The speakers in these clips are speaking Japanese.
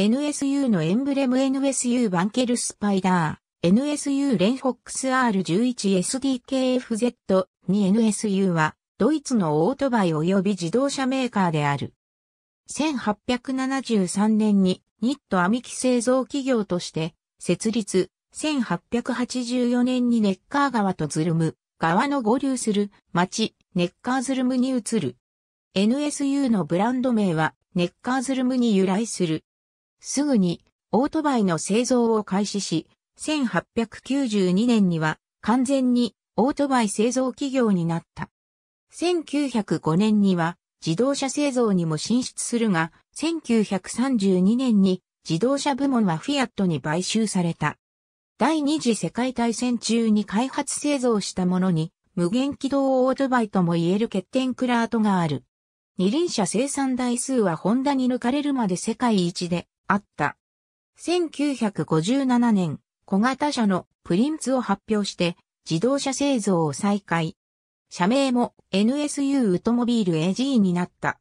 NSU のエンブレム NSU バンケルスパイダー、NSU レンフォックス R11SDKFZ に NSU はドイツのオートバイ及び自動車メーカーである。1873年にニットみ機製造企業として設立、1884年にネッカー川とズルム川の合流する町ネッカーズルムに移る。NSU のブランド名はネッカーズルムに由来する。すぐにオートバイの製造を開始し、1892年には完全にオートバイ製造企業になった。1905年には自動車製造にも進出するが、1932年に自動車部門はフィアットに買収された。第二次世界大戦中に開発製造したものに、無限軌道オートバイとも言える欠点クラートがある。二輪車生産台数はホンダに抜かれるまで世界一で、あった。1957年、小型車のプリンツを発表して、自動車製造を再開。社名も NSU ウトモビール AG になった。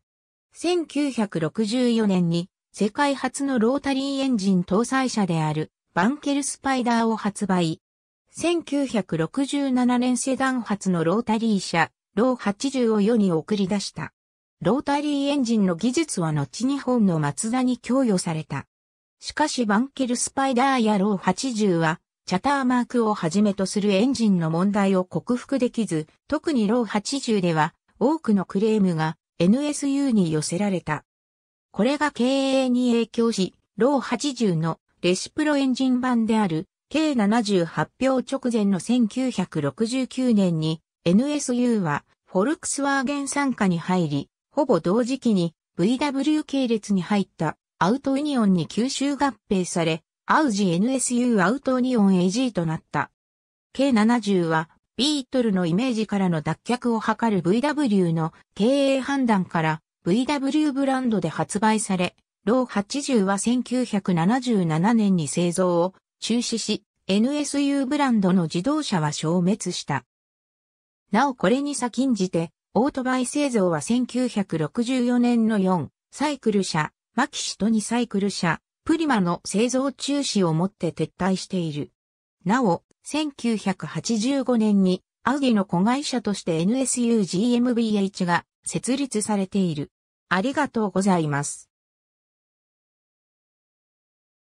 1964年に世界初のロータリーエンジン搭載車であるバンケルスパイダーを発売。1967年セダンのロータリー車、ロー80を世に送り出した。ロータリーエンジンの技術は後日本のマツダに供与された。しかしバンケルスパイダーやロー80は、チャターマークをはじめとするエンジンの問題を克服できず、特にロー80では、多くのクレームが NSU に寄せられた。これが経営に影響し、ロー80のレシプロエンジン版である、計70発表直前の1969年に NSU はフォルクスワーゲン参加に入り、ほぼ同時期に VW 系列に入ったアウトユニオンに吸収合併され、アウジ NSU アウトユニオン AG となった。K70 はビートルのイメージからの脱却を図る VW の経営判断から VW ブランドで発売され、ロー80は1977年に製造を中止し、NSU ブランドの自動車は消滅した。なおこれに先んじて、オートバイ製造は1964年の4サイクル車、マキシと2サイクル車、プリマの製造中止をもって撤退している。なお、1985年にアウディの子会社として NSU GmbH が設立されている。ありがとうございます。